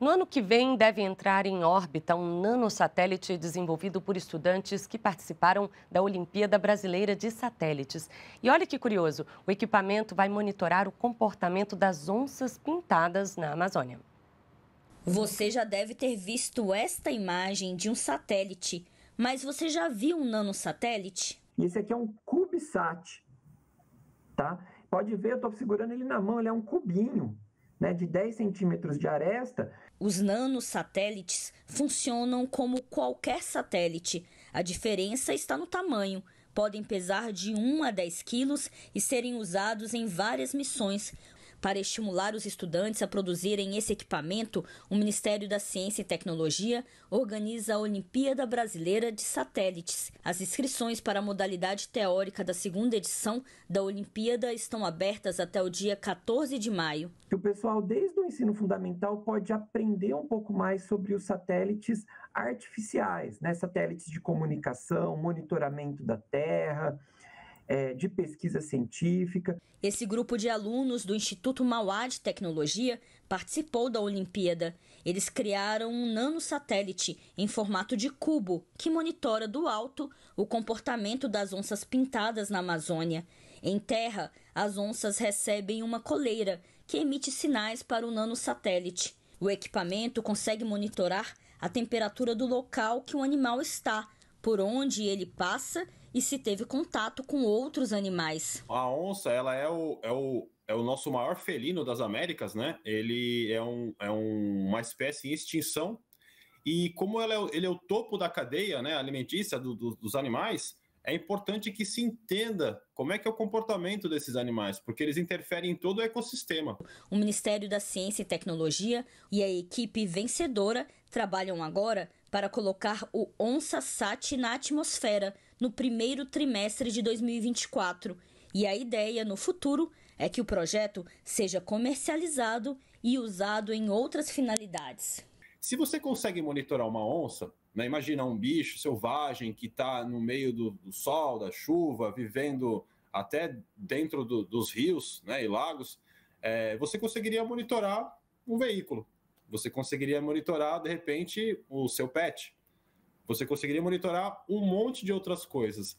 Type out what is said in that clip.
No ano que vem, deve entrar em órbita um nanosatélite desenvolvido por estudantes que participaram da Olimpíada Brasileira de Satélites. E olha que curioso: o equipamento vai monitorar o comportamento das onças pintadas na Amazônia. Você já deve ter visto esta imagem de um satélite, mas você já viu um nanosatélite? Esse aqui é um CubeSat, tá? Pode ver, eu estou segurando ele na mão, ele é um cubinho né, de 10 centímetros de aresta. Os nanosatélites funcionam como qualquer satélite. A diferença está no tamanho. Podem pesar de 1 a 10 quilos e serem usados em várias missões, para estimular os estudantes a produzirem esse equipamento, o Ministério da Ciência e Tecnologia organiza a Olimpíada Brasileira de Satélites. As inscrições para a modalidade teórica da segunda edição da Olimpíada estão abertas até o dia 14 de maio. O pessoal, desde o ensino fundamental, pode aprender um pouco mais sobre os satélites artificiais, né? satélites de comunicação, monitoramento da Terra é, de pesquisa científica. Esse grupo de alunos do Instituto Mauá de Tecnologia participou da Olimpíada. Eles criaram um nanosatélite em formato de cubo que monitora do alto o comportamento das onças pintadas na Amazônia. Em terra, as onças recebem uma coleira que emite sinais para o nanosatélite. O equipamento consegue monitorar a temperatura do local que o animal está, por onde ele passa e se teve contato com outros animais. A onça, ela é o, é o, é o nosso maior felino das Américas, né? Ele é, um, é um, uma espécie em extinção. E como ela é, ele é o topo da cadeia né, alimentícia do, do, dos animais, é importante que se entenda como é que é o comportamento desses animais, porque eles interferem em todo o ecossistema. O Ministério da Ciência e Tecnologia e a equipe vencedora trabalham agora para colocar o onça-sat na atmosfera – no primeiro trimestre de 2024. E a ideia no futuro é que o projeto seja comercializado e usado em outras finalidades. Se você consegue monitorar uma onça, né, imagina um bicho selvagem que está no meio do, do, sol, da chuva, vivendo até dentro do, dos rios né, e lagos, é, você conseguiria monitorar um veículo. Você conseguiria monitorar, de repente, o seu pet. Você conseguiria monitorar um monte de outras coisas.